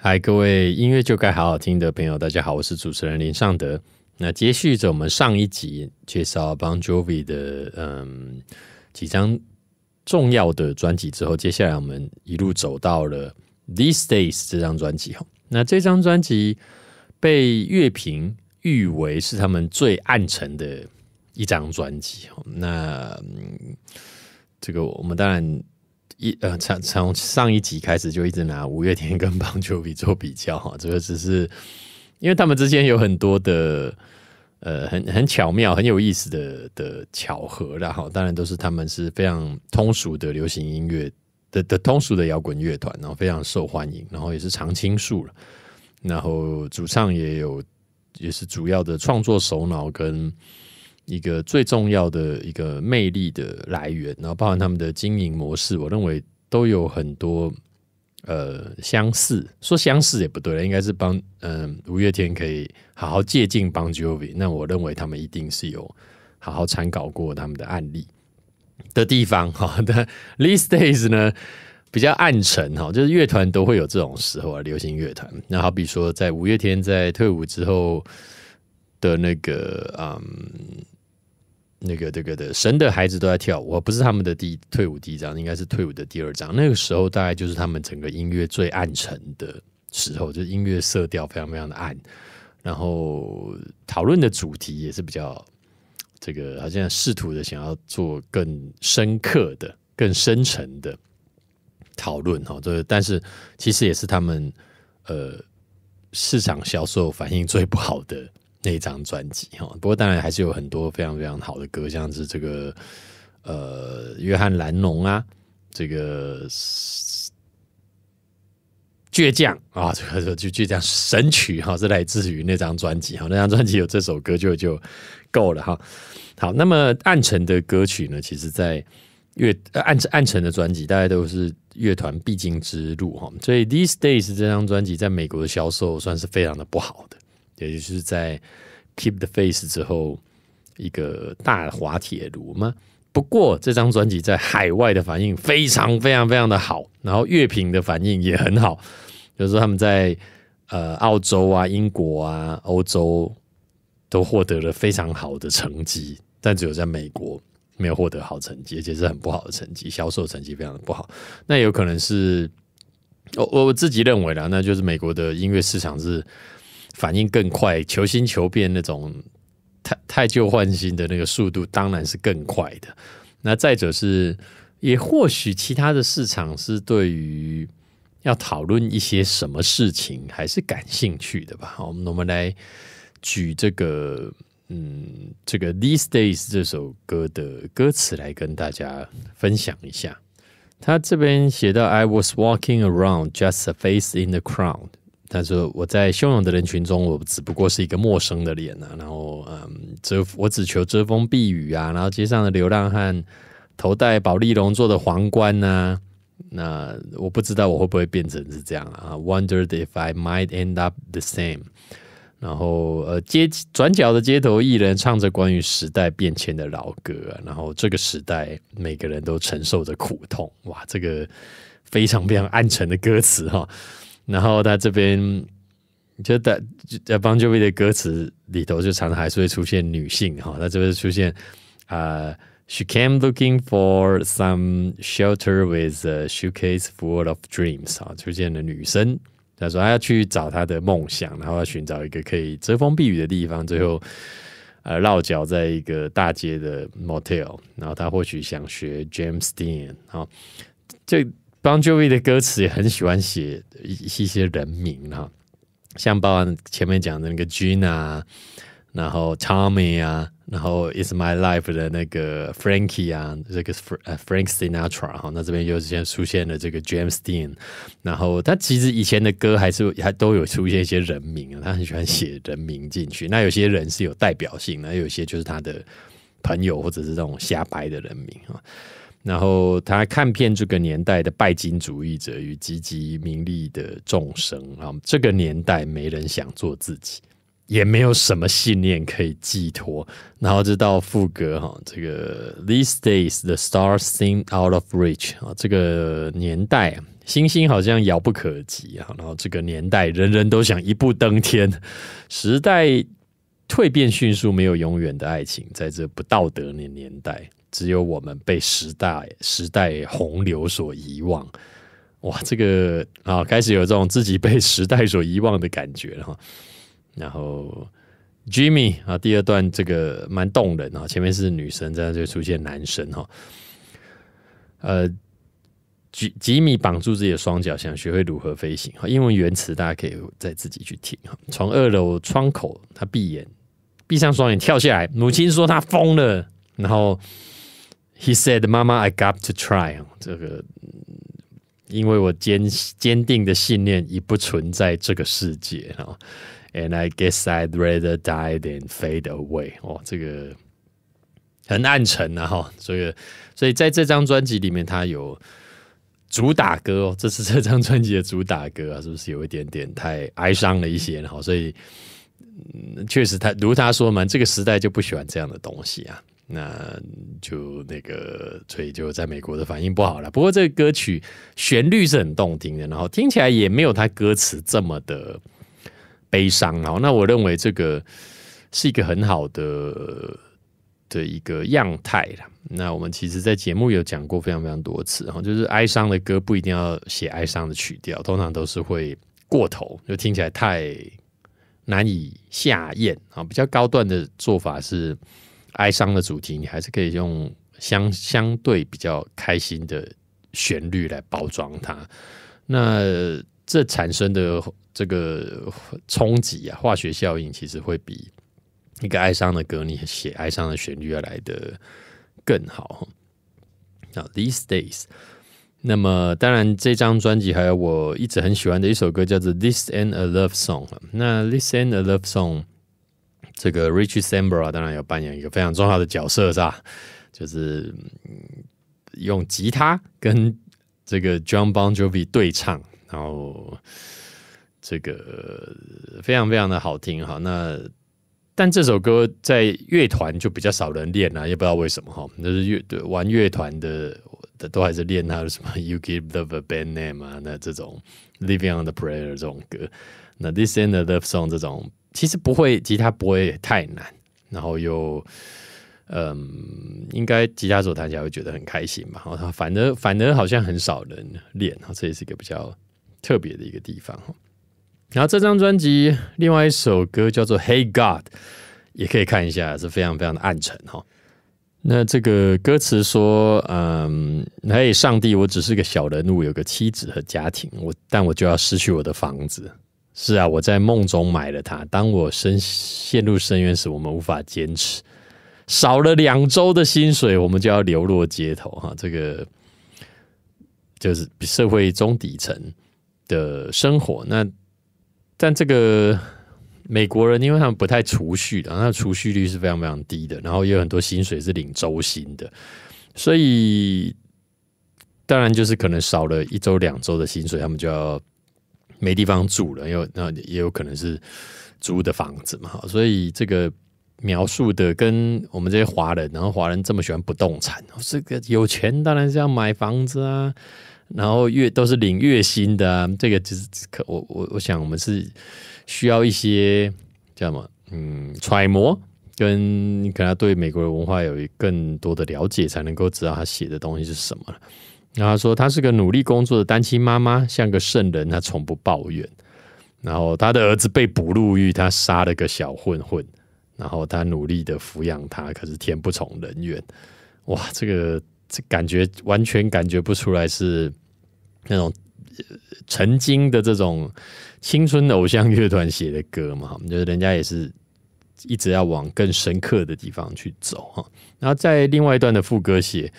嗨，各位音乐就该好好听的朋友，大家好，我是主持人林尚德。那接续着我们上一集介绍 Bon Jovi 的嗯几张重要的专辑之后，接下来我们一路走到了 These Days 这张专辑哦。那这张专辑被乐评誉为是他们最暗沉的一张专辑哦。那这个我们当然。一呃，从从上一集开始就一直拿五月天跟棒球比做比较哈，这个只是因为他们之间有很多的呃很很巧妙很有意思的的巧合然后当然都是他们是非常通俗的流行音乐的的通俗的摇滚乐团，然后非常受欢迎，然后也是常青树了，然后主唱也有也是主要的创作首脑跟。一个最重要的一个魅力的来源，然后包含他们的经营模式，我认为都有很多呃相似。说相似也不对了，应该是帮嗯五月天可以好好借鉴帮 Jovi。那我认为他们一定是有好好参考过他们的案例的地方。好，那 These days 呢比较暗沉哈，就是乐团都会有这种时候啊，流行乐团。那好比说在五月天在退伍之后的那个嗯。那个、这个的神的孩子都在跳舞，不是他们的第退伍第一章，应该是退伍的第二章。那个时候大概就是他们整个音乐最暗沉的时候，就音乐色调非常非常的暗。然后讨论的主题也是比较这个，好像试图的想要做更深刻的、更深层的讨论哈。这但是其实也是他们呃市场销售反应最不好的。那张专辑哈，不过当然还是有很多非常非常好的歌，像是这个呃，约翰·兰农啊，这个倔强啊，这个就倔强神曲哈，是来自于那张专辑哈。那张专辑有这首歌就就够了哈。好，那么暗沉的歌曲呢，其实在乐暗沉暗沉的专辑，大家都是乐团必经之路哈。所以，《These Days》这张专辑在美国的销售算是非常的不好的。也就是在《Keep the Face》之后，一个大滑铁卢吗？不过这张专辑在海外的反应非常非常非常的好，然后乐评的反应也很好。就是他们在呃澳洲啊、英国啊、欧洲都获得了非常好的成绩，但只有在美国没有获得好成绩，而且是很不好的成绩，销售成绩非常的不好。那有可能是我我自己认为啦，那就是美国的音乐市场是。反应更快，求新求变那种，太太旧换新的那个速度当然是更快的。那再者是，也或许其他的市场是对于要讨论一些什么事情还是感兴趣的吧。好，我们来举这个，嗯，这个《These Days》这首歌的歌词来跟大家分享一下。他这边写到：“I was walking around, just a face in the crowd。”但是我在汹涌的人群中，我只不过是一个陌生的脸啊。然后，嗯，遮我只求遮风避雨啊。然后，街上的流浪汉头戴宝丽龙做的皇冠呐。那我不知道我会不会变成是这样啊？Wondered if I might end up the same。然后，呃，街转角的街头艺人唱着关于时代变迁的老歌。然后，这个时代每个人都承受着苦痛。哇，这个非常非常暗沉的歌词哈。”然后他这边，就在在邦乔维的歌词里头，就常常还是会出现女性哈。他这边出现啊，She came looking for some shelter with a suitcase full of dreams 啊，出现了女生。他说，他要去找他的梦想，然后要寻找一个可以遮风避雨的地方。最后，呃，落脚在一个大街的 motel，然后他或许想学 James Dean 哈。这邦乔维的歌词也很喜欢写一些人名啊，像包含前面讲的那个 g i n 啊，然后 Tommy 啊，然后《Is My Life》的那个 Frankie 啊，这个 Fr Frank Sinatra 啊，那这边又出现了这个 James Dean，然后他其实以前的歌还是还都有出现一些人名啊，他很喜欢写人名进去。那有些人是有代表性的，有些就是他的朋友或者是这种瞎掰的人名啊。然后他看遍这个年代的拜金主义者与汲汲名利的众生啊，这个年代没人想做自己，也没有什么信念可以寄托。然后就到副歌哈，这个 These days the stars seem out of reach 啊，这个年代星星好像遥不可及啊。然后这个年代人人都想一步登天，时代蜕变迅速，没有永远的爱情，在这不道德的年代。只有我们被时代时代洪流所遗忘，哇，这个啊，开始有这种自己被时代所遗忘的感觉了哈。然后，Jimmy 啊，第二段这个蛮动人啊，前面是女生，这样就出现男生哈。呃，吉吉米绑住自己的双脚，想学会如何飞行。哈，英文原词大家可以再自己去听哈。从二楼窗口，他闭眼，闭上双眼跳下来。母亲说他疯了，然后。He said, 妈妈 I got to try." 这个，因为我坚坚定的信念已不存在这个世界啊。And I guess I'd rather die than fade away. 哦，这个很暗沉的哈。所以，所以在这张专辑里面，他有主打歌哦，这是这张专辑的主打歌啊，是不是有一点点太哀伤了一些呢？哈，所以，嗯，确实，他如他说嘛，这个时代就不喜欢这样的东西啊。那就那个，所以就在美国的反应不好了。不过这个歌曲旋律是很动听的，然后听起来也没有它歌词这么的悲伤哦。那我认为这个是一个很好的的一个样态啦。那我们其实在节目有讲过非常非常多次然后就是哀伤的歌不一定要写哀伤的曲调，通常都是会过头，就听起来太难以下咽啊。比较高段的做法是。哀伤的主题，你还是可以用相相对比较开心的旋律来包装它。那这产生的这个冲击啊，化学效应其实会比一个哀伤的歌，你写哀伤的旋律要来的更好。啊，These days。那么，当然这张专辑还有我一直很喜欢的一首歌，叫做《This and a Love Song》。那《This and a Love Song》。这个 r i c h r d s a m b a 当然要扮演一个非常重要的角色，是吧？就是用吉他跟这个 John Bon Jovi 对唱，然后这个非常非常的好听哈。那但这首歌在乐团就比较少人练啊，也不知道为什么哈。就是乐玩乐团的都还是练的什么 You Give Love a Bad Name 啊，那这种 Living on the Prayer 这种歌，那 This End of Love Song 这种。其实不会，吉他不会太难，然后又，嗯，应该吉他手大家会觉得很开心吧？然后反正反正好像很少人练，然这也是一个比较特别的一个地方然后这张专辑另外一首歌叫做《Hey God》，也可以看一下是非常非常的暗沉哈。那这个歌词说，嗯，嘿，上帝，我只是个小人物，有个妻子和家庭，我但我就要失去我的房子。是啊，我在梦中买了它。当我深陷入深渊时，我们无法坚持，少了两周的薪水，我们就要流落街头。哈，这个就是社会中底层的生活。那但这个美国人，因为他们不太储蓄的，那储蓄率是非常非常低的，然后也有很多薪水是领周薪的，所以当然就是可能少了一周、两周的薪水，他们就要。没地方住了，那也有可能是租的房子嘛，所以这个描述的跟我们这些华人，然后华人这么喜欢不动产，这个有钱当然是要买房子啊，然后月都是领月薪的，这个其是可我我我想我们是需要一些叫什么嗯揣摩，跟可能对美国的文化有更多的了解，才能够知道他写的东西是什么然后说，她是个努力工作的单亲妈妈，像个圣人，她从不抱怨。然后她的儿子被捕入狱，她杀了个小混混。然后她努力的抚养他，可是天不从人愿。哇，这个这感觉完全感觉不出来是那种曾经的这种青春偶像乐团写的歌嘛？我是觉得人家也是一直要往更深刻的地方去走哈。然后在另外一段的副歌写。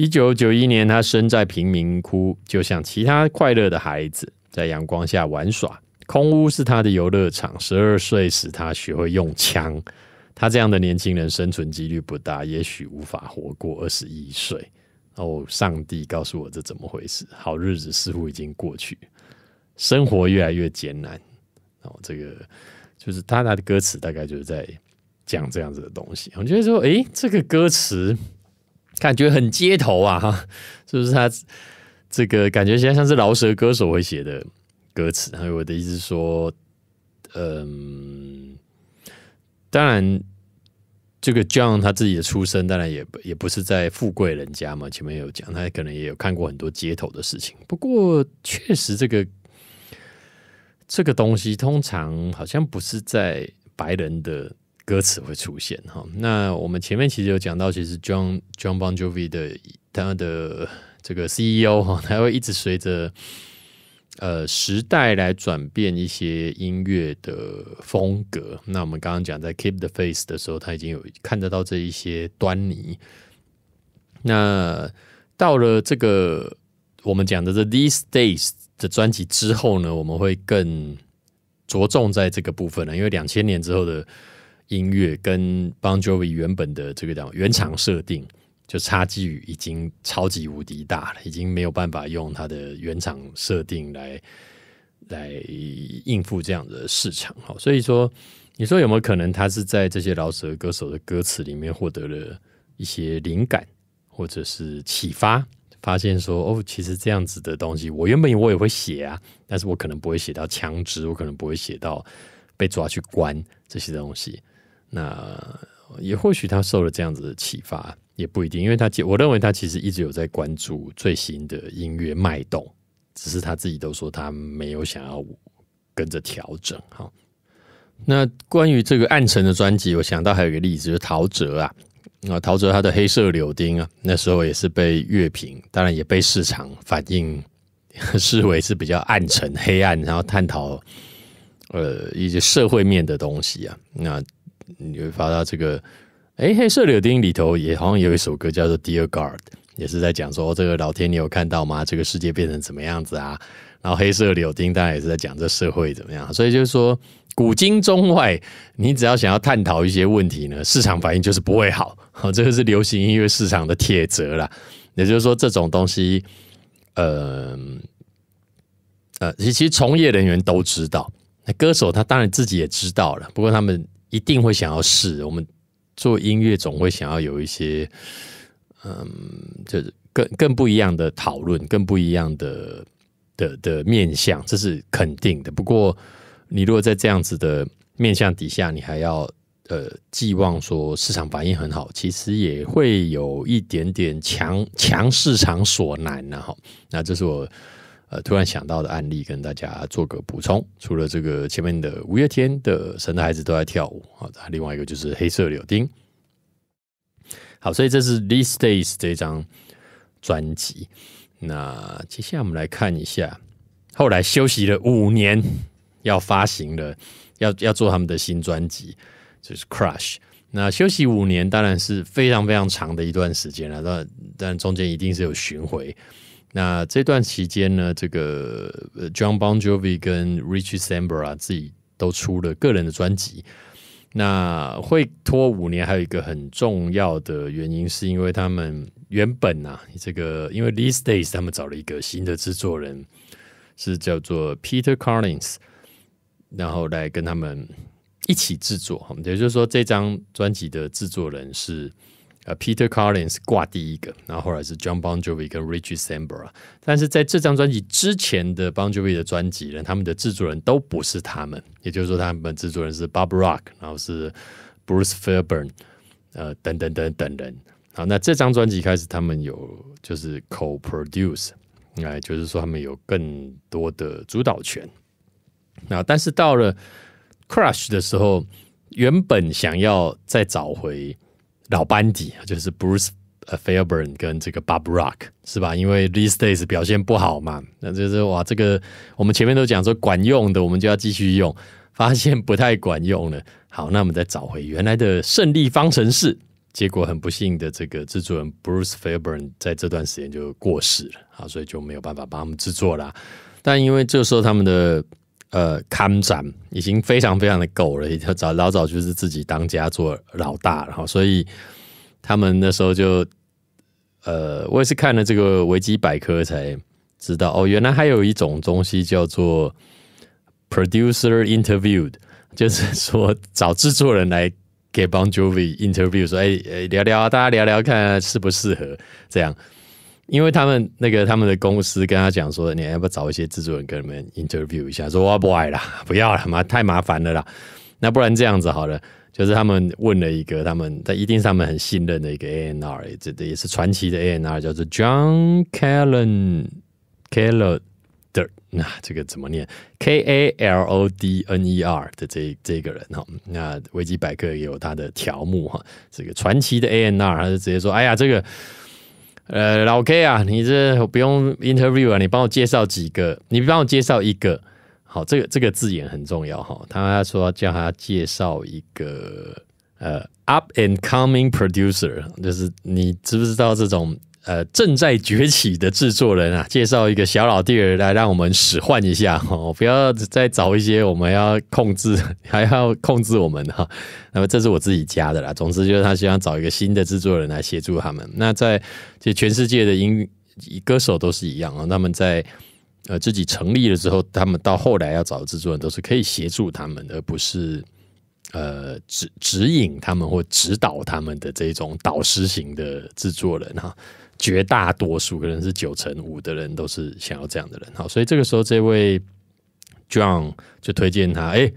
一九九一年，他生在贫民窟，就像其他快乐的孩子，在阳光下玩耍。空屋是他的游乐场。十二岁时，他学会用枪。他这样的年轻人，生存几率不大，也许无法活过二十一岁。哦，上帝告诉我这怎么回事？好日子似乎已经过去，生活越来越艰难。哦，这个就是他的歌词，大概就是在讲这样子的东西。我觉得说，诶，这个歌词。感觉很街头啊，哈，是不是？他这个感觉现在像是饶舌歌手会写的歌词。还有我的意思说，嗯，当然，这个 John 他自己的出身，当然也也不是在富贵人家嘛。前面有讲，他可能也有看过很多街头的事情。不过，确实这个这个东西，通常好像不是在白人的。歌词会出现哈。那我们前面其实有讲到，其实 John John Bonjovi 的他的这个 CEO 哈，他会一直随着呃时代来转变一些音乐的风格。那我们刚刚讲在《Keep the Face》的时候，他已经有看得到这一些端倪。那到了这个我们讲的这《These Days》的专辑之后呢，我们会更着重在这个部分了，因为两千年之后的。音乐跟 b o n v i 原本的这个两原厂设定，就差距已经超级无敌大了，已经没有办法用它的原厂设定来来应付这样的市场。好，所以说，你说有没有可能他是在这些饶舌歌手的歌词里面获得了一些灵感，或者是启发，发现说哦，其实这样子的东西，我原本我也会写啊，但是我可能不会写到枪支，我可能不会写到被抓去关这些东西。那也或许他受了这样子的启发，也不一定，因为他我认为他其实一直有在关注最新的音乐脉动，只是他自己都说他没有想要跟着调整。哈。那关于这个暗沉的专辑，我想到还有一个例子就是陶喆啊，啊陶喆他的《黑色柳丁》啊，那时候也是被乐评，当然也被市场反应视为是比较暗沉、黑暗，然后探讨呃一些社会面的东西啊，那。你会发到这个？哎，黑色柳丁里头也好像有一首歌叫做《Dear God》，也是在讲说这个老天，你有看到吗？这个世界变成怎么样子啊？然后黑色柳丁当然也是在讲这社会怎么样。所以就是说，古今中外，你只要想要探讨一些问题呢，市场反应就是不会好。这个是流行音乐市场的铁则啦。也就是说，这种东西，呃，呃，其实从业人员都知道，那歌手他当然自己也知道了，不过他们。一定会想要试，我们做音乐总会想要有一些，嗯，就是更更不一样的讨论，更不一样的的的面向，这是肯定的。不过，你如果在这样子的面向底下，你还要呃寄望说市场反应很好，其实也会有一点点强强市场所难啊！哈，那这是我。呃，突然想到的案例，跟大家做个补充。除了这个前面的五月天的《神的孩子都在跳舞》啊，另外一个就是《黑色柳丁》。好，所以这是《These Days》这张专辑。那接下来我们来看一下，后来休息了五年，要发行了，要要做他们的新专辑，就是《Crush》。那休息五年，当然是非常非常长的一段时间了。那但中间一定是有巡回。那这段期间呢，这个 John Bonjovi 跟 Rich s a m b r a 自己都出了个人的专辑。那会拖五年，还有一个很重要的原因，是因为他们原本啊，这个因为 These Days，他们找了一个新的制作人，是叫做 Peter Collins，然后来跟他们一起制作。也就是说，这张专辑的制作人是。呃，Peter Collins 挂第一个，然后后来是 John Bonjovi 跟 Richie Sambora，但是在这张专辑之前的 Bonjovi 的专辑呢，他们的制作人都不是他们，也就是说他们制作人是 Bob Rock，然后是 Bruce Fairburn，呃等等等等人。好，那这张专辑开始他们有就是 co produce，哎，就是说他们有更多的主导权。那但是到了 Crush 的时候，原本想要再找回。老班底就是 Bruce，呃，Fairburn 跟这个 Bob Rock 是吧？因为 These Days 表现不好嘛，那就是哇，这个我们前面都讲说管用的，我们就要继续用，发现不太管用了。好，那我们再找回原来的胜利方程式。结果很不幸的，这个制作人 Bruce Fairburn 在这段时间就过世了啊，所以就没有办法帮他们制作了。但因为这时候他们的呃，看展已经非常非常的狗了，已经早老早就是自己当家做老大，然后所以他们那时候就，呃，我也是看了这个维基百科才知道，哦，原来还有一种东西叫做 producer interviewed，就是说找制作人来 给 j o v interview，说，哎，聊聊，大家聊聊看适不适合这样。因为他们那个他们的公司跟他讲说，你要不要找一些制作人跟他们 interview 一下，说我不爱了，不要了嘛，太麻烦了啦。那不然这样子好了，就是他们问了一个，他们在一定是他们很信任的一个 A N R，这这也是传奇的 A N R，叫做 John c a l e n Calder，那这个怎么念？K A L O D N E R 的这这个人哈，那维基百科也有他的条目哈，这个传奇的 A N R，他就直接说，哎呀，这个。呃，老 K 啊，你这不用 interview 啊，你帮我介绍几个，你帮我介绍一个。好，这个这个字眼很重要哈。他说叫他介绍一个呃，up and coming producer，就是你知不知道这种？呃，正在崛起的制作人啊，介绍一个小老弟儿来让我们使唤一下哈，不要再找一些我们要控制，还要控制我们哈。那么这是我自己加的啦。总之就是他希望找一个新的制作人来协助他们。那在就全世界的音歌手都是一样啊，他们在呃自己成立了之后，他们到后来要找制作人都是可以协助他们，而不是。呃，指指引他们或指导他们的这种导师型的制作人哈。绝大多数可能是九成五的人都是想要这样的人。好，所以这个时候，这位 John 就推荐他，哎，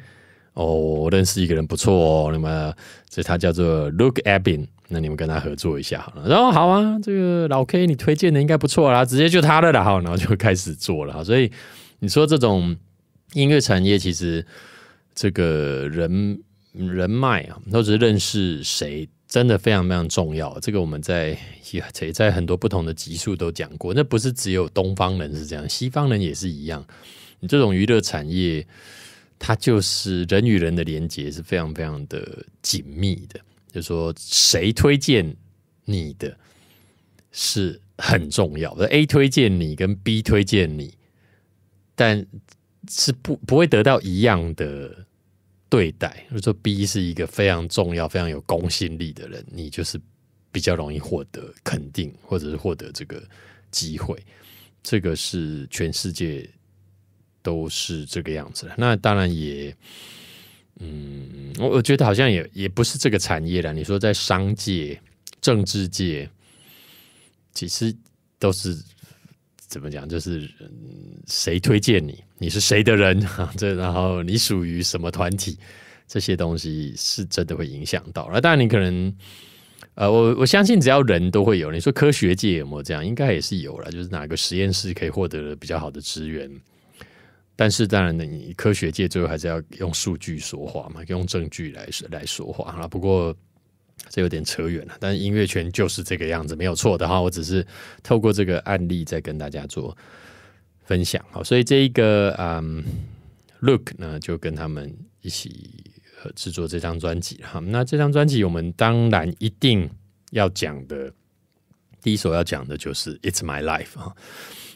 哦，我认识一个人不错哦，那么这他叫做 Luke Abin，那你们跟他合作一下好了。然后，好啊，这个老 K 你推荐的应该不错啦，直接就他了啦。好，然后就开始做了。所以你说这种音乐产业，其实这个人。人脉啊，都是认识谁，真的非常非常重要。这个我们在也在很多不同的集数都讲过。那不是只有东方人是这样，西方人也是一样。你这种娱乐产业，它就是人与人的连接是非常非常的紧密的。就说谁推荐你的是很重要，A 推荐你跟 B 推荐你，但是不不会得到一样的。对待，就说 B 是一个非常重要、非常有公信力的人，你就是比较容易获得肯定，或者是获得这个机会。这个是全世界都是这个样子的。那当然也，嗯，我我觉得好像也也不是这个产业了。你说在商界、政治界，其实都是。怎么讲？就是谁推荐你，你是谁的人啊？这然后你属于什么团体？这些东西是真的会影响到。那当然，你可能呃，我我相信只要人都会有。你说科学界有没有这样？应该也是有了，就是哪个实验室可以获得比较好的资源。但是当然呢，你科学界最后还是要用数据说话嘛，用证据来来说话啊。不过。这有点扯远了，但是音乐圈就是这个样子，没有错的哈。我只是透过这个案例再跟大家做分享哈。所以这一个嗯，Look 呢就跟他们一起呃制作这张专辑哈。那这张专辑我们当然一定要讲的，第一首要讲的就是《It's My Life》哈。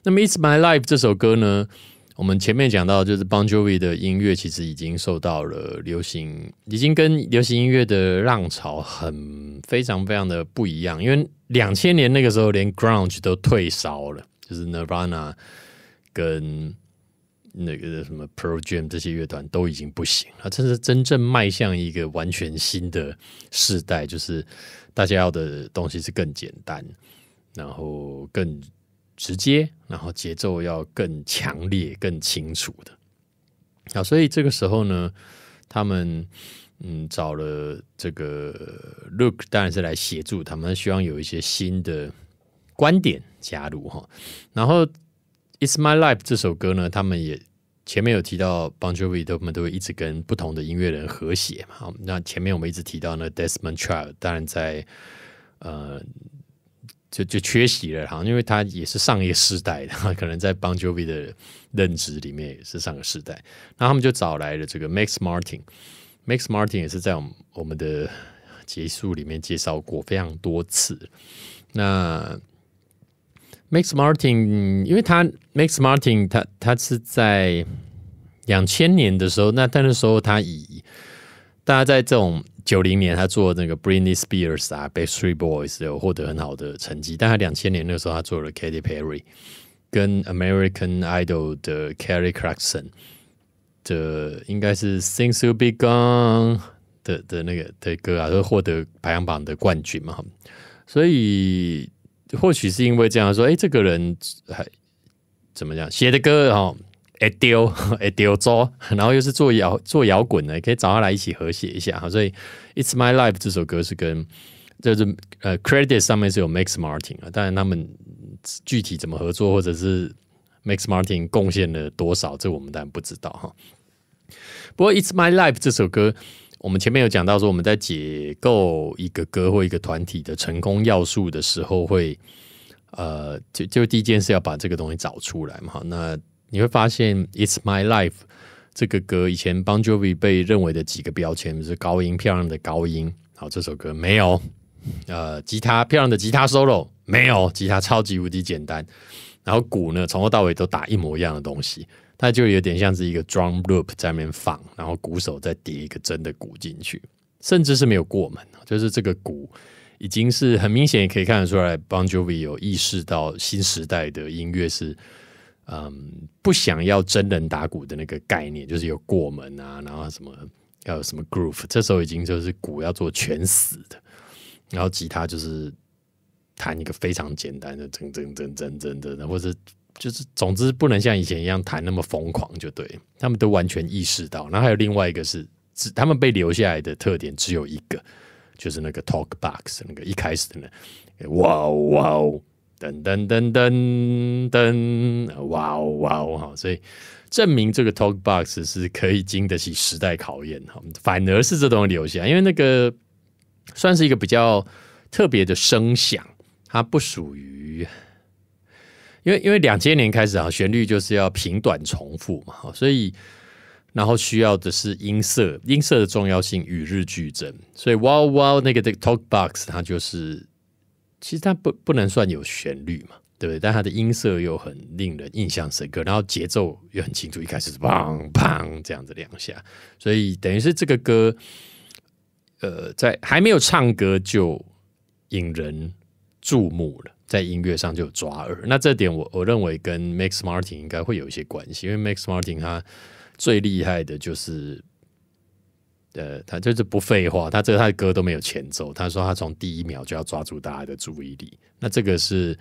那么《It's My Life》这首歌呢？我们前面讲到，就是 Bon Jovi 的音乐其实已经受到了流行，已经跟流行音乐的浪潮很非常非常的不一样。因为两千年那个时候，连 Grunge 都退烧了，就是 Nirvana 跟那个什么 ProgJam 这些乐团都已经不行了。这是真正迈向一个完全新的世代，就是大家要的东西是更简单，然后更。直接，然后节奏要更强烈、更清楚的。好，所以这个时候呢，他们嗯找了这个 Look，当然是来协助。他们希望有一些新的观点加入哈。然后《It's My Life》这首歌呢，他们也前面有提到，Bon Jovi 他们都会一直跟不同的音乐人合写嘛。那前面我们一直提到呢 Desmond Child，当然在呃。就就缺席了，好像因为他也是上一个时代的，可能在邦乔维的认知里面也是上个时代。那他们就找来了这个 Max Martin，Max Martin 也是在我们我们的结束里面介绍过非常多次。那 Max Martin，因为他 Max Martin，他他是在两千年的时候，那但那时候他以大家在这种九零年他做那个 britney spears 啊 b 被 three boys 有获得很好的成绩但他两千年的时候他做了 katy perry 跟 american idol 的 carry crackson 的应该是 since you b e g o n e 的的那个的歌啊都获得排行榜的冠军嘛所以或许是因为这样说诶这个人还怎么样写的歌哈会丢 会丢做，然后又是做摇做摇滚的，可以找他来一起和谐一下哈。所以《It's My Life》这首歌是跟就是呃 c r e d t i t 上面是有 Max Martin 啊，当然他们具体怎么合作，或者是 Max Martin 贡献了多少，这我们当然不知道哈。不过《It's My Life》这首歌，我们前面有讲到说，我们在解构一个歌或一个团体的成功要素的时候，会呃就就第一件事要把这个东西找出来嘛。那你会发现，《It's My Life》这个歌以前 b o n j o v i 被认为的几个标签是高音、漂亮的高音。好，这首歌没有。呃，吉他漂亮的吉他 solo 没有，吉他超级无敌简单。然后鼓呢，从头到尾都打一模一样的东西，它就有点像是一个 drum loop 在面放，然后鼓手再叠一个真的鼓进去，甚至是没有过门。就是这个鼓已经是很明显可以看得出来 b o n j o v i 有意识到新时代的音乐是。嗯，不想要真人打鼓的那个概念，就是有过门啊，然后什么要有什么 groove，这时候已经就是鼓要做全死的，然后吉他就是弹一个非常简单的，噔噔噔噔噔的，或者就是总之不能像以前一样弹那么疯狂，就对他们都完全意识到。然后还有另外一个是，他们被留下来的特点只有一个，就是那个 talk box，那个一开始的哇哦哇哦。噔噔噔噔噔，哇哦哇！哈，所以证明这个 talk box 是可以经得起时代考验哈，反而是这东西留下因为那个算是一个比较特别的声响，它不属于，因为因为两千年开始啊，旋律就是要平短重复嘛，所以然后需要的是音色，音色的重要性与日俱增，所以哇哇，那个个 talk box 它就是。其实它不不能算有旋律嘛，对不对？但它的音色又很令人印象深刻，然后节奏又很清楚，一开始是砰砰这样子两下，所以等于是这个歌，呃，在还没有唱歌就引人注目了，在音乐上就抓耳。那这点我我认为跟 Max Martin 应该会有一些关系，因为 Max Martin 他最厉害的就是。呃，他就是不废话，他这他的歌都没有前奏。他说他从第一秒就要抓住大家的注意力。那这个是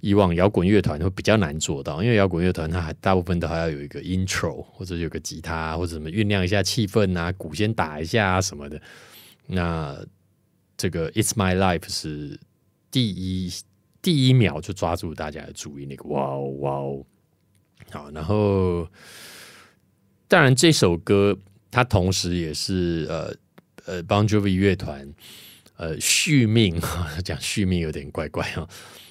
以往摇滚乐团会比较难做到，因为摇滚乐团它大部分都还要有一个 intro 或者有个吉他或者什么酝酿一下气氛啊，鼓先打一下啊什么的。那这个《It's My Life》是第一第一秒就抓住大家的注意力，哇哦哇哦！好，然后当然这首歌。他同时也是呃呃，邦 v i 乐团呃续命啊，讲续命有点怪怪啊。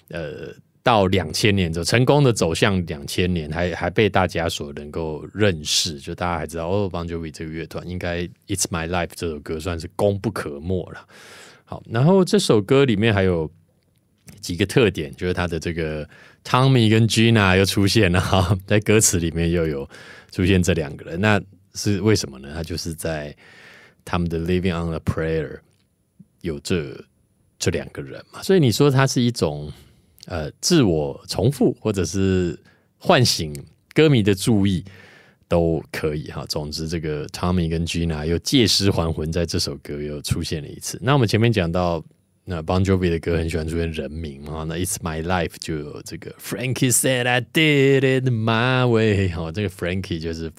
呃，到两千年走成功的走向两千年，还还被大家所能够认识，就大家还知道哦，邦 v i 这个乐团应该《It's My Life》这首歌算是功不可没了。好，然后这首歌里面还有几个特点，就是他的这个汤米跟吉娜又出现了哈，在歌词里面又有出现这两个人那。是为什么呢？他就是在他们的《Living on a Prayer》有这这两个人嘛，所以你说它是一种呃自我重复，或者是唤醒歌迷的注意都可以哈。总之，这个 Tommy 跟 Gina 又借尸还魂，在这首歌又出现了一次。那我们前面讲到，那 Bon Jovi 的歌很喜欢出现人名啊，那 It's My Life 就有这个 Frankie said I did it my way，好，这个 Frankie 就是。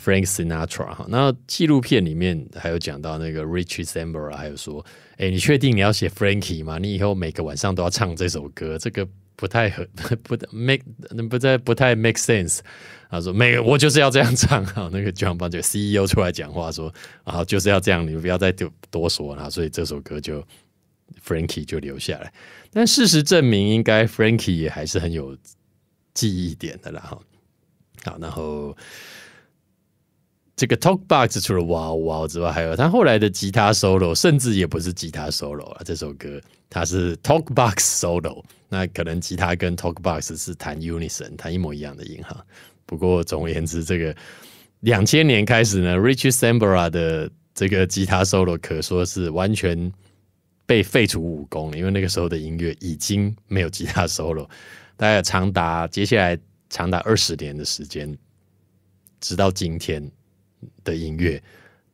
Frank Sinatra 哈，那纪录片里面还有讲到那个 Richie Zamora，还有说，哎，你确定你要写 Frankie 吗？你以后每个晚上都要唱这首歌，这个不太合，不 make，不太不太 make sense。他说，每个我就是要这样唱。哈，那个主办方这个 CEO 出来讲话说，啊，就是要这样，你们不要再多说了。所以这首歌就 Frankie 就留下来。但事实证明，应该 Frankie 也还是很有记忆点的啦。哈。好，然后。这个 Talk Box 除了哇哇之外，还有他后来的吉他 Solo，甚至也不是吉他 Solo 啊，这首歌它是 Talk Box Solo，那可能吉他跟 Talk Box 是弹 Unison，弹一模一样的音哈。不过总而言之，这个两千年开始呢 r i c h a r d Sambora 的这个吉他 Solo 可说是完全被废除武功了，因为那个时候的音乐已经没有吉他 Solo。大概长达接下来长达二十年的时间，直到今天。的音乐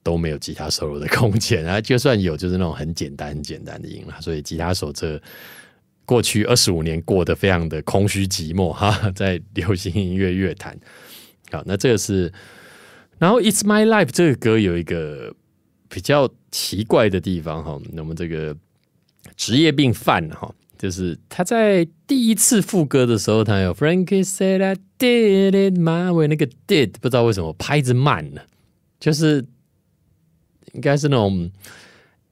都没有吉他手有的空间啊，就算有，就是那种很简单、很简单的音了。所以吉他手这过去二十五年过得非常的空虚寂寞哈，在流行音乐乐坛。好，那这个是然后《It's My Life》这个歌有一个比较奇怪的地方哈，我么这个职业病犯哈，就是他在第一次副歌的时候，他有 Frankie said I did it my way，那个 did 不知道为什么拍子慢了。就是应该是那种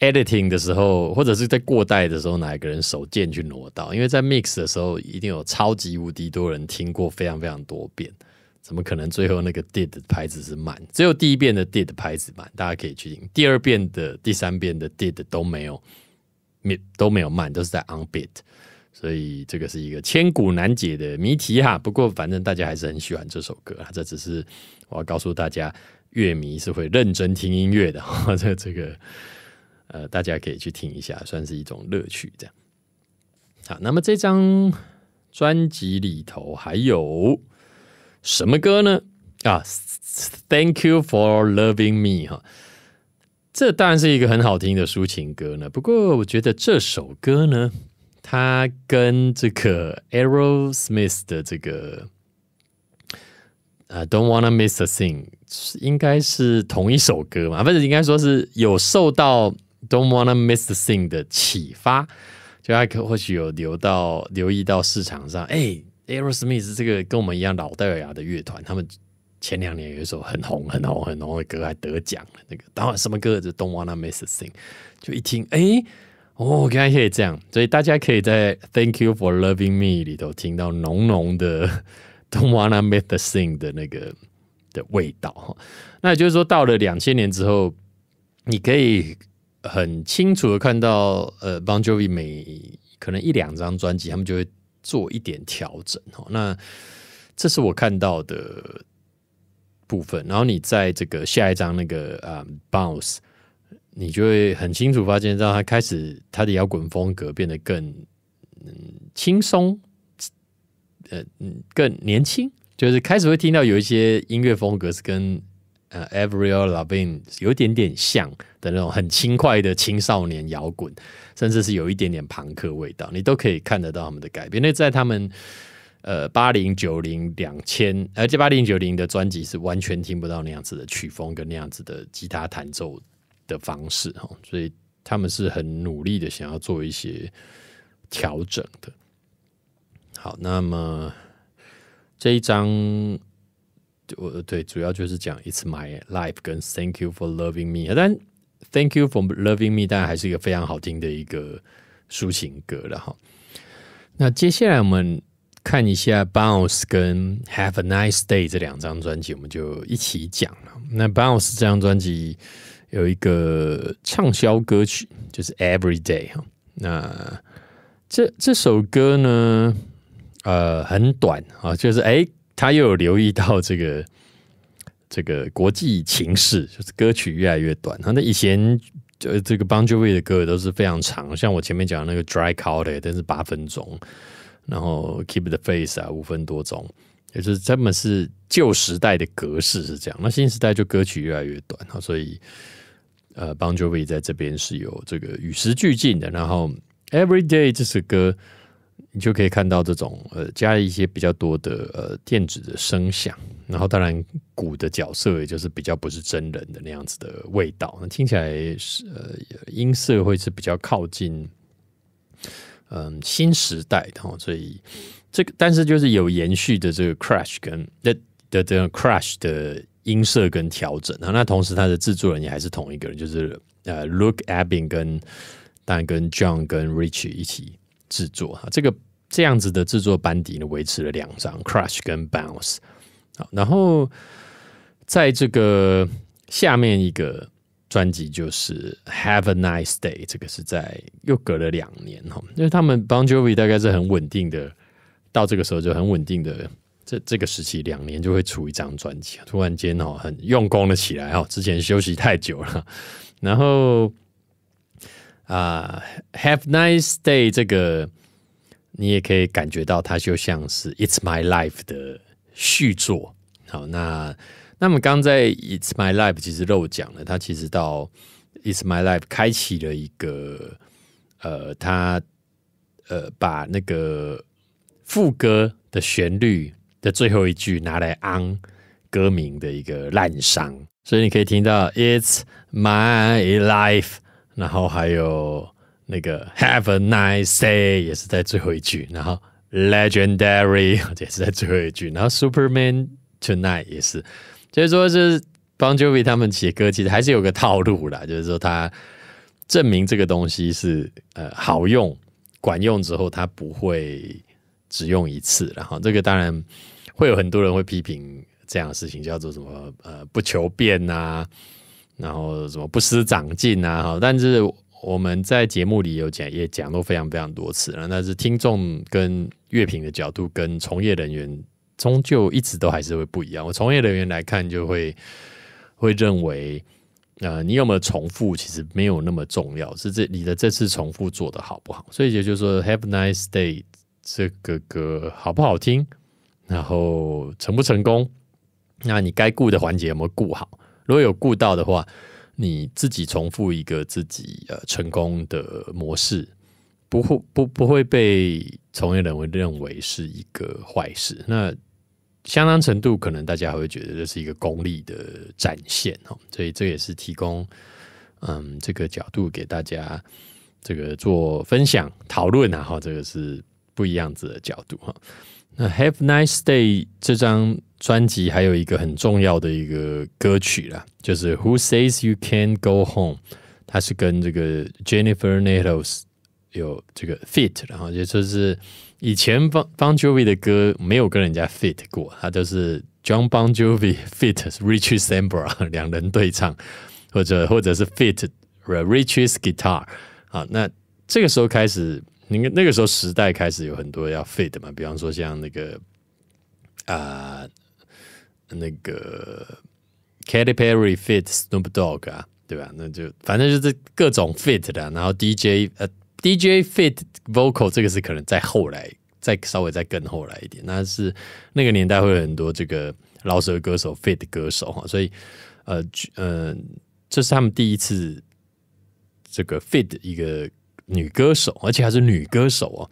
editing 的时候，或者是在过带的时候，哪一个人手贱去挪到？因为在 mix 的时候，一定有超级无敌多人听过非常非常多遍，怎么可能最后那个 did 的牌子是慢？只有第一遍的 did 的牌子慢，大家可以去听第二遍的、第三遍的 did 都没有，没都没有慢，都是在 on beat。所以这个是一个千古难解的谜题哈。不过反正大家还是很喜欢这首歌啊，这只是我要告诉大家。乐迷是会认真听音乐的，这这个呃，大家可以去听一下，算是一种乐趣。这样，好，那么这张专辑里头还有什么歌呢？啊，Thank you for loving me，哈，这当然是一个很好听的抒情歌呢。不过，我觉得这首歌呢，它跟这个 e r o Smith 的这个。呃，Don't wanna miss a thing，应该是同一首歌嘛？不是应该说是有受到 Don't wanna miss a thing 的启发，就还可或许有留到留意到市场上，哎，Aerosmith 这个跟我们一样老戴尔牙的乐团，他们前两年有一首很红、很红、很红的歌，还得奖了。那个当然什么歌，就 Don't wanna miss a thing，就一听，哎，哦，原来可以这样，所以大家可以在 Thank you for loving me 里头听到浓浓的。Don't wanna make the thing 的那个的味道哈，那也就是说，到了两千年之后，你可以很清楚的看到，呃，Bon Jovi 每可能一两张专辑，他们就会做一点调整哦。那这是我看到的部分，然后你在这个下一张那个啊，Bounce，你就会很清楚发现，让他开始他的摇滚风格变得更轻松。呃，嗯，更年轻，就是开始会听到有一些音乐风格是跟呃 Avril Lavigne 有点点像的那种很轻快的青少年摇滚，甚至是有一点点朋克味道，你都可以看得到他们的改变。那在他们呃八零九零两千，而且八零九零的专辑是完全听不到那样子的曲风跟那样子的吉他弹奏的方式哦，所以他们是很努力的想要做一些调整的。好，那么这一章，我对主要就是讲《It's My Life》跟《Thank You for Loving Me》，但《Thank You for Loving Me》当然还是一个非常好听的一个抒情歌了哈。那接下来我们看一下《Bounce》跟《Have a Nice Day》这两张专辑，我们就一起讲了。那《Bounce》这张专辑有一个畅销歌曲，就是《Every Day》哈。那这这首歌呢？呃，很短啊，就是哎，他又有留意到这个这个国际情势，就是歌曲越来越短。那以前就这个 b u n j o V 的歌都是非常长，像我前面讲的那个 Dry Call 的，都是八分钟，然后 Keep the Face 啊，五分多钟，也就是他们是旧时代的格式是这样。那新时代就歌曲越来越短啊，所以呃 b u n j o V 在这边是有这个与时俱进的。然后 Every Day 这首歌。你就可以看到这种呃，加一些比较多的呃电子的声响，然后当然鼓的角色也就是比较不是真人的那样子的味道，那听起来是呃音色会是比较靠近嗯新时代的，所以这个但是就是有延续的这个 crash 跟的的的 crash 的音色跟调整啊，那同时它的制作人也还是同一个人，就是呃 Luke Abing 跟当然跟 John 跟 Rich 一起。制作哈，这个这样子的制作班底呢，维持了两张《Crush》跟《Bounce》好，然后在这个下面一个专辑就是《Have a Nice Day》，这个是在又隔了两年哈，因为他们 Bon Jovi 大概是很稳定的，到这个时候就很稳定的这这个时期两年就会出一张专辑，突然间哈很用功了起来哈，之前休息太久了，然后。啊，Have nice day 这个，你也可以感觉到它就像是 It's my life 的续作。好，那那么刚在 It's my life 其实漏讲了，它其实到 It's my life 开启了一个呃，它呃把那个副歌的旋律的最后一句拿来安歌名的一个滥伤，所以你可以听到 It's my life。然后还有那个 Have a nice day，也是在最后一句。然后 Legendary 也是在最后一句。然后 Superman tonight 也是，所以说是帮 j o v i 他们写歌，其实还是有个套路啦，就是说他证明这个东西是呃好用、管用之后，他不会只用一次。然后这个当然会有很多人会批评这样的事情，叫做什么呃不求变啊。然后什么不思长进啊？哈！但是我们在节目里有讲，也讲过非常非常多次了。但是听众跟乐评的角度跟从业人员，终究一直都还是会不一样。我从业人员来看，就会会认为，呃，你有没有重复，其实没有那么重要，是这你的这次重复做的好不好？所以也就是说，Have Nice Day 这个歌好不好听？然后成不成功？那你该顾的环节有没有顾好？如果有顾到的话，你自己重复一个自己呃成功的模式，不会不不会被从业人为认为是一个坏事。那相当程度可能大家会觉得这是一个功利的展现哦，所以这也是提供嗯这个角度给大家这个做分享讨论然后这个是不一样子的角度哈。那 Have nice day 这张。专辑还有一个很重要的一个歌曲啦，就是《Who Says You Can't Go Home》，它是跟这个 Jennifer Nettles 有这个 fit，然后就说是以前邦邦 v i 的歌没有跟人家 fit 过，他都是 John Bon Jovi fit Riches a m b r a r 两人对唱，或者或者是 fit Riches Guitar。好，那这个时候开始，那看那个时候时代开始有很多要 fit 嘛，比方说像那个啊。那个 Katy Perry fit Snoop Dogg 啊，对吧？那就反正就是各种 fit 的，然后 DJ 呃 DJ fit vocal 这个是可能在后来再稍微再更后来一点，那是那个年代会有很多这个老手歌手 fit 歌手哈，所以呃呃，这是他们第一次这个 fit 一个女歌手，而且还是女歌手哦，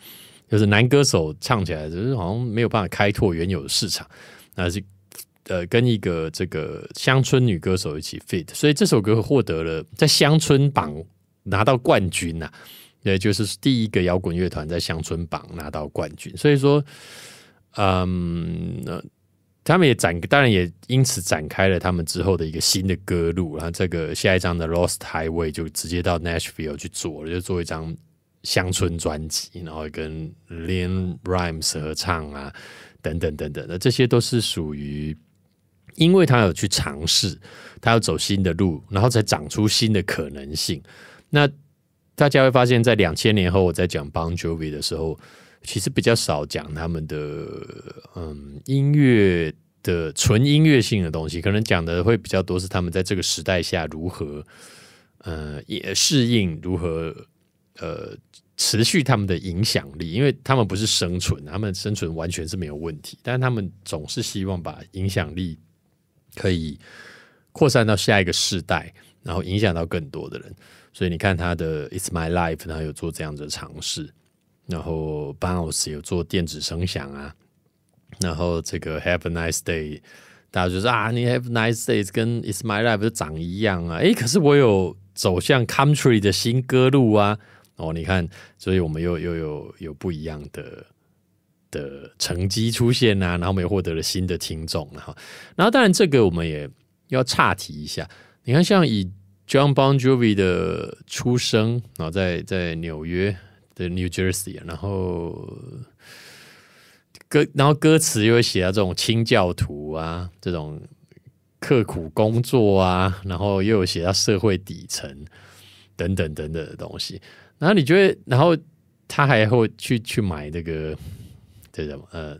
就是男歌手唱起来就是好像没有办法开拓原有的市场，那是。呃，跟一个这个乡村女歌手一起 fit，所以这首歌获得了在乡村榜拿到冠军呐，也就是第一个摇滚乐团在乡村榜拿到冠军。所以说，嗯，他们也展，当然也因此展开了他们之后的一个新的歌路。然后这个下一张的《Lost Highway》就直接到 Nashville 去做了，就做一张乡村专辑，然后跟 Lynn Rimes 合唱啊，等等等等，那这些都是属于。因为他有去尝试，他要走新的路，然后才长出新的可能性。那大家会发现，在两千年后我在讲 Bon Jovi 的时候，其实比较少讲他们的嗯音乐的纯音乐性的东西，可能讲的会比较多是他们在这个时代下如何呃适应，如何呃持续他们的影响力，因为他们不是生存，他们生存完全是没有问题，但他们总是希望把影响力。可以扩散到下一个世代，然后影响到更多的人。所以你看他的《It's My Life》，他有做这样的尝试。然后 Bounce 有做电子声响啊，然后这个《Have a Nice Day》，大家就说啊，你《Have a Nice Day》跟《It's My Life》是长一样啊，诶，可是我有走向 Country 的新歌路啊。哦，你看，所以我们又又有有不一样的。的成绩出现啊，然后我们也获得了新的听众了哈。然后当然这个我们也要岔提一下。你看，像以 John Bon Jovi 的出生，然后在在纽约的 New Jersey，然后歌，然后歌词又写到这种清教徒啊，这种刻苦工作啊，然后又有写到社会底层等等等等的东西。然后你觉得，然后他还会去去买那个？这种呃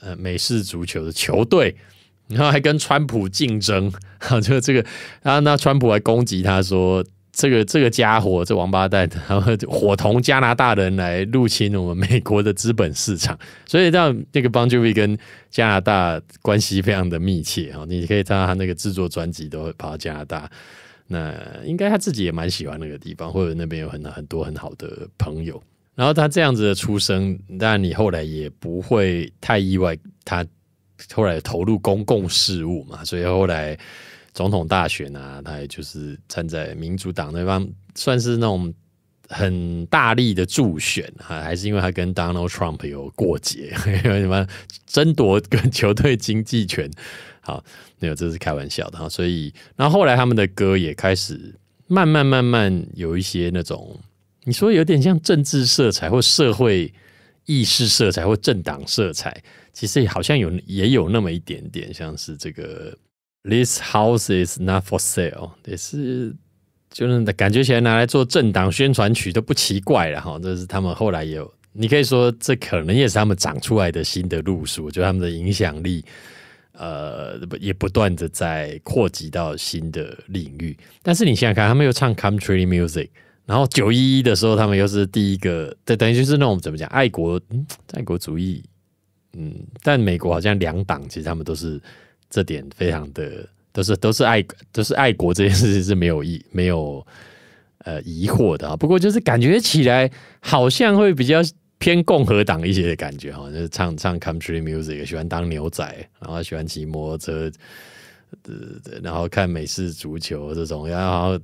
呃美式足球的球队，然后还跟川普竞争啊，就 这个然、啊，那川普还攻击他说这个这个家伙这王八蛋，然后伙同加拿大人来入侵我们美国的资本市场，所以让这个邦吉威跟加拿大关系非常的密切哦。你可以看到他那个制作专辑都跑到加拿大，那应该他自己也蛮喜欢那个地方，或者那边有很很多很好的朋友。然后他这样子的出生，但你后来也不会太意外。他后来投入公共事务嘛，所以后来总统大选啊，他也就是站在民主党那方，算是那种很大力的助选啊。还是因为他跟 Donald Trump 有过节，因 为什么争夺跟球队经济权？好，没有，这是开玩笑的所以，然后后来他们的歌也开始慢慢慢慢有一些那种。你说有点像政治色彩或社会意识色彩或政党色彩，其实好像有也有那么一点点，像是这个 "This house is not for sale"，也是就是感觉起来拿来做政党宣传曲都不奇怪了哈。这是他们后来有，你可以说这可能也是他们长出来的新的路数，就他们的影响力，呃，不也不断的在扩及到新的领域。但是你想想看，他们又唱 country music。然后九一一的时候，他们又是第一个，等等于就是那种怎么讲爱国，爱国主义，嗯，但美国好像两党其实他们都是这点非常的都是都是爱都是爱国这件事情是没有疑没有呃疑惑的啊。不过就是感觉起来好像会比较偏共和党一些的感觉哈，就是唱唱 country music，喜欢当牛仔，然后喜欢骑摩托车，对对对，然后看美式足球这种，然后。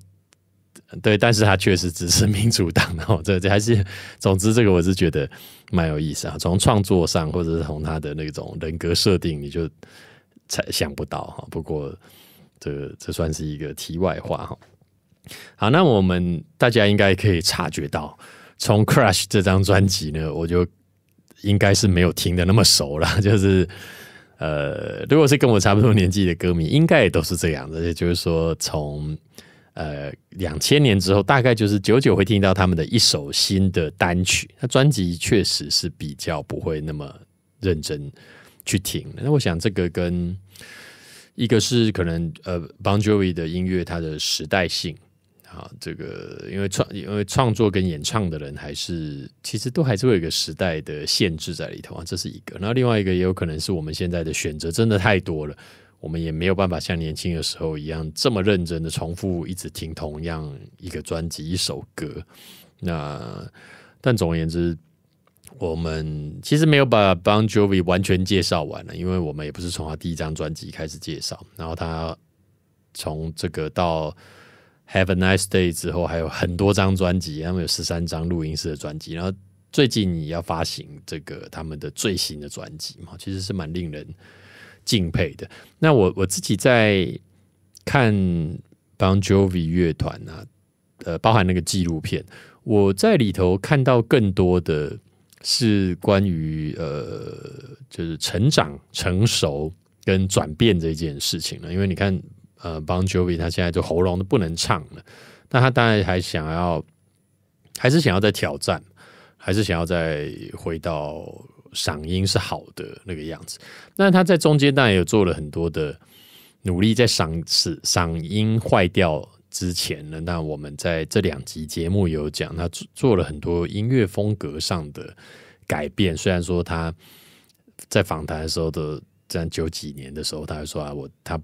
对，但是他确实只是民主党，哦，这这还是，总之这个我是觉得蛮有意思啊，从创作上或者是从他的那种人格设定，你就才想不到哈。不过，这这算是一个题外话哈。好，那我们大家应该可以察觉到，从《Crush》这张专辑呢，我就应该是没有听的那么熟了，就是，呃，如果是跟我差不多年纪的歌迷，应该也都是这样的，也就是说从。呃，两千年之后，大概就是久久会听到他们的一首新的单曲。那专辑确实是比较不会那么认真去听。那我想，这个跟一个是可能呃 b o n g o v i 的音乐，它的时代性啊，这个因为创因为创作跟演唱的人还是其实都还是会有一个时代的限制在里头啊，这是一个。然后另外一个也有可能是我们现在的选择真的太多了。我们也没有办法像年轻的时候一样这么认真的重复，一直听同样一个专辑一首歌。那但总而言之，我们其实没有把 Bon Jovi 完全介绍完了，因为我们也不是从他第一张专辑开始介绍，然后他从这个到 Have a Nice Day 之后还有很多张专辑，他们有十三张录音室的专辑，然后最近要发行这个他们的最新的专辑嘛，其实是蛮令人。敬佩的。那我我自己在看 Bon Jovi 乐团啊，呃，包含那个纪录片，我在里头看到更多的是关于呃，就是成长、成熟跟转变这件事情了。因为你看，呃，Bon Jovi 他现在就喉咙都不能唱了，那他当然还想要，还是想要再挑战，还是想要再回到。嗓音是好的那个样子，那他在中间当然有做了很多的努力，在嗓识嗓音坏掉之前呢，那我们在这两集节目有讲，他做了很多音乐风格上的改变。虽然说他在访谈的时候的在九几年的时候，他就说啊，我他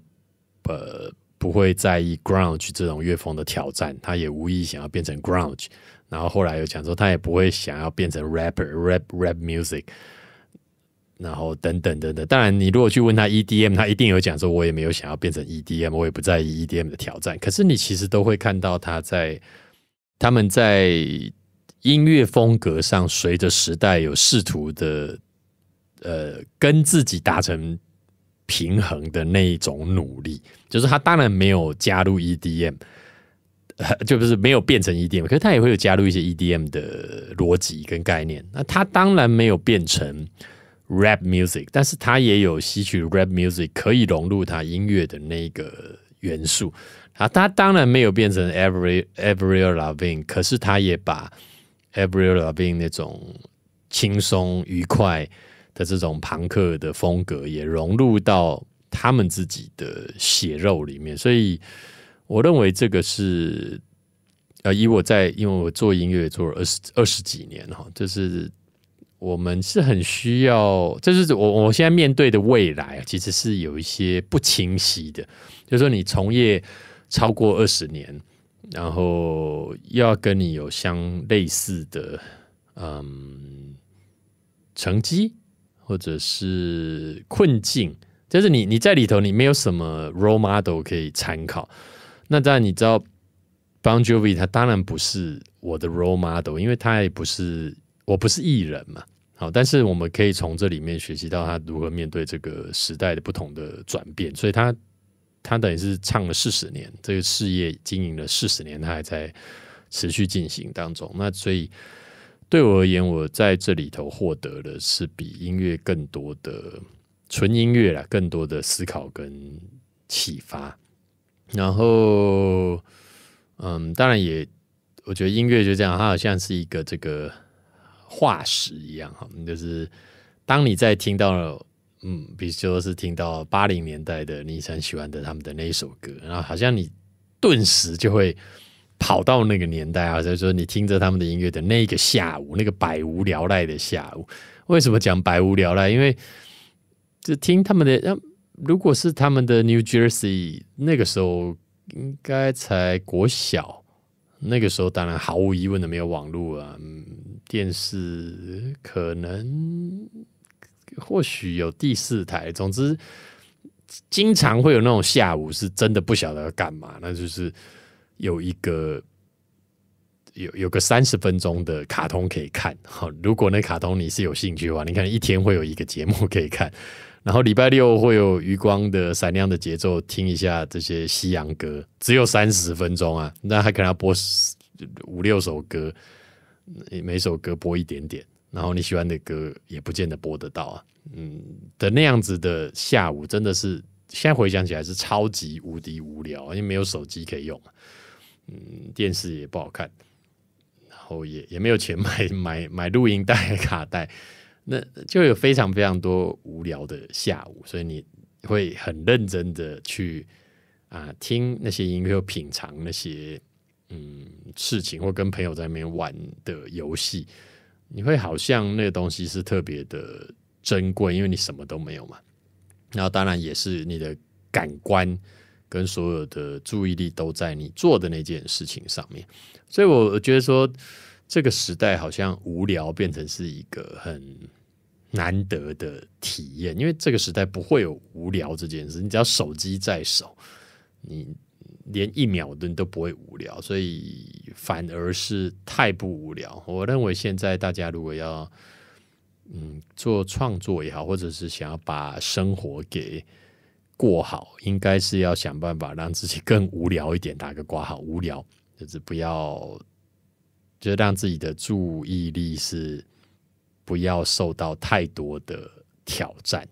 呃不会在意 grunge 这种乐风的挑战，他也无意想要变成 grunge，然后后来又讲说他也不会想要变成 rapper rap rap music。然后等等等等，当然，你如果去问他 EDM，他一定有讲说，我也没有想要变成 EDM，我也不在意 EDM 的挑战。可是你其实都会看到他在他们在音乐风格上，随着时代有试图的呃跟自己达成平衡的那一种努力。就是他当然没有加入 EDM，就不是没有变成 EDM，可是他也会有加入一些 EDM 的逻辑跟概念。那他当然没有变成。Rap music，但是他也有吸取 Rap music 可以融入他音乐的那个元素啊，他当然没有变成 Every Every Lovin，可是他也把 Every Lovin 那种轻松愉快的这种朋克的风格也融入到他们自己的血肉里面，所以我认为这个是呃，以我在因为我做音乐做了二十二十几年哈，就是。我们是很需要，就是我我现在面对的未来，其实是有一些不清晰的。就说你从业超过二十年，然后又要跟你有相类似的嗯成绩或者是困境，就是你你在里头你没有什么 role model 可以参考。那当然，你知道 b u n g o v i 他当然不是我的 role model，因为他也不是我不是艺人嘛。好，但是我们可以从这里面学习到他如何面对这个时代的不同的转变。所以，他他等于是唱了四十年，这个事业经营了四十年，他还在持续进行当中。那所以对我而言，我在这里头获得的是比音乐更多的纯音乐啦，更多的思考跟启发。然后，嗯，当然也，我觉得音乐就这样，它好像是一个这个。化石一样，哈，就是当你在听到了，嗯，比如说是听到八零年代的你很喜欢的他们的那一首歌，然后好像你顿时就会跑到那个年代啊，或说你听着他们的音乐的那个下午，那个百无聊赖的下午。为什么讲百无聊赖？因为就听他们的，如果是他们的 New Jersey，那个时候应该才国小，那个时候当然毫无疑问的没有网络啊，嗯。电视可能或许有第四台，总之经常会有那种下午是真的不晓得要干嘛，那就是有一个有有个三十分钟的卡通可以看哈。如果那卡通你是有兴趣的话，你看一天会有一个节目可以看，然后礼拜六会有余光的闪亮的节奏听一下这些西洋歌，只有三十分钟啊，那还可能要播五六首歌。每首歌播一点点，然后你喜欢的歌也不见得播得到啊。嗯，的那样子的下午真的是，现在回想起来是超级无敌无聊，因为没有手机可以用，嗯，电视也不好看，然后也也没有钱 买买买录音带卡带，那就有非常非常多无聊的下午，所以你会很认真的去啊听那些音乐，品尝那些。嗯，事情或跟朋友在那边玩的游戏，你会好像那个东西是特别的珍贵，因为你什么都没有嘛。那当然也是你的感官跟所有的注意力都在你做的那件事情上面。所以我觉得说，这个时代好像无聊变成是一个很难得的体验，因为这个时代不会有无聊这件事。你只要手机在手，你。连一秒都都不会无聊，所以反而是太不无聊。我认为现在大家如果要，嗯，做创作也好，或者是想要把生活给过好，应该是要想办法让自己更无聊一点。打个卦号，无聊就是不要，就让自己的注意力是不要受到太多的挑战。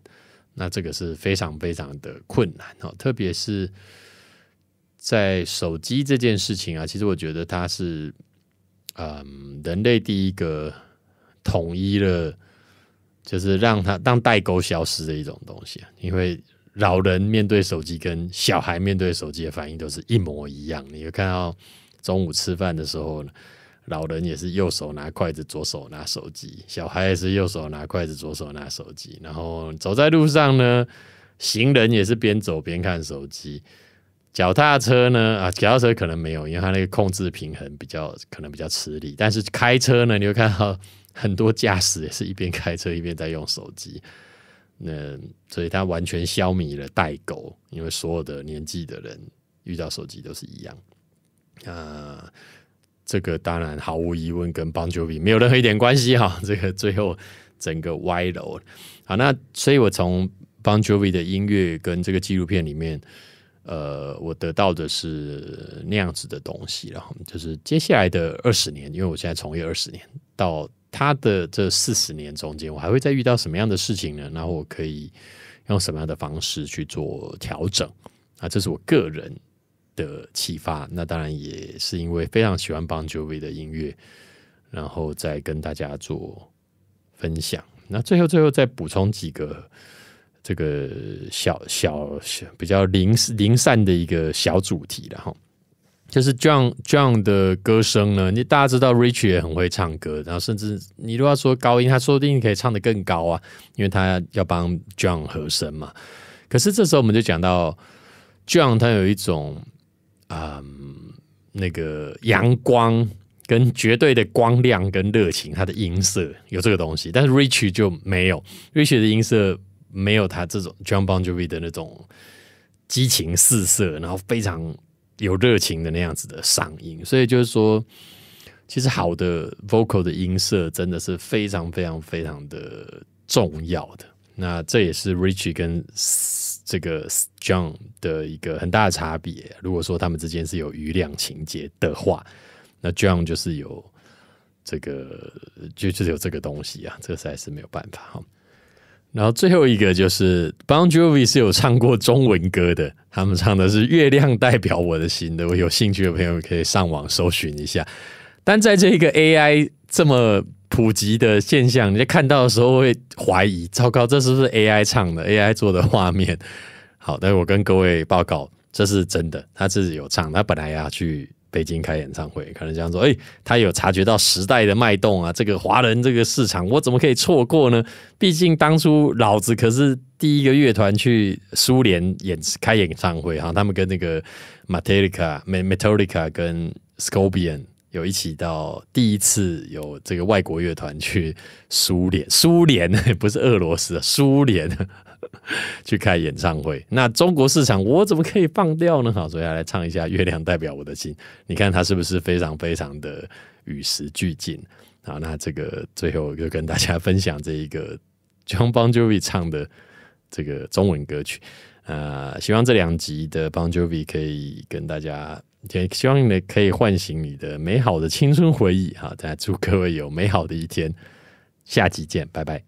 那这个是非常非常的困难哦，特别是。在手机这件事情啊，其实我觉得它是，嗯，人类第一个统一了，就是让它让代沟消失的一种东西。因为老人面对手机跟小孩面对手机的反应都是一模一样。你会看到中午吃饭的时候，老人也是右手拿筷子，左手拿手机；小孩也是右手拿筷子，左手拿手机。然后走在路上呢，行人也是边走边看手机。脚踏车呢？啊，脚踏车可能没有，因为它那个控制平衡比较可能比较吃力。但是开车呢，你会看到很多驾驶也是一边开车一边在用手机。那所以它完全消弭了代沟，因为所有的年纪的人遇到手机都是一样。啊，这个当然毫无疑问跟邦乔比没有任何一点关系哈。这个最后整个歪楼。好，那所以我从邦乔比的音乐跟这个纪录片里面。呃，我得到的是那样子的东西，然后就是接下来的二十年，因为我现在从业二十年，到他的这四十年中间，我还会再遇到什么样的事情呢？然后我可以用什么样的方式去做调整？啊，这是我个人的启发。那当然也是因为非常喜欢邦乔维的音乐，然后再跟大家做分享。那最后，最后再补充几个。这个小小小比较零零散的一个小主题，然后就是 John John 的歌声呢，你大家知道 Rich 也很会唱歌，然后甚至你如果说高音，他说不定可以唱得更高啊，因为他要帮 John 和声嘛。可是这时候我们就讲到 John 他有一种嗯那个阳光跟绝对的光亮跟热情，他的音色有这个东西，但是 Rich 就没有，Rich 的音色。没有他这种 John Bon Jovi 的那种激情四射，然后非常有热情的那样子的嗓音，所以就是说，其实好的 vocal 的音色真的是非常非常非常的重要的。那这也是 Richie 跟这个 John 的一个很大的差别。如果说他们之间是有余量情节的话，那 John 就是有这个就就是有这个东西啊，这个实在是没有办法哈。然后最后一个就是 b o n g i 是有唱过中文歌的，他们唱的是《月亮代表我的心》的，我有兴趣的朋友可以上网搜寻一下。但在这一个 AI 这么普及的现象，你在看到的时候会怀疑，糟糕，这是不是 AI 唱的、AI 做的画面？好，但我跟各位报告，这是真的，他自己有唱，他本来要去。北京开演唱会，可能这样说，哎，他有察觉到时代的脉动啊，这个华人这个市场，我怎么可以错过呢？毕竟当初老子可是第一个乐团去苏联演开演唱会哈，他们跟那个 Metallica、Metallica 跟 s c o r p i o n 有一起到第一次有这个外国乐团去苏联，苏联 不是俄罗斯，苏联。去开演唱会，那中国市场我怎么可以放掉呢？好，所以来唱一下《月亮代表我的心》，你看他是不是非常非常的与时俱进？好，那这个最后就跟大家分享这一个 John Bon Jovi 唱的这个中文歌曲，啊，希望这两集的 Bon Jovi 可以跟大家，也希望你可以唤醒你的美好的青春回忆大再祝各位有美好的一天，下集见，拜拜。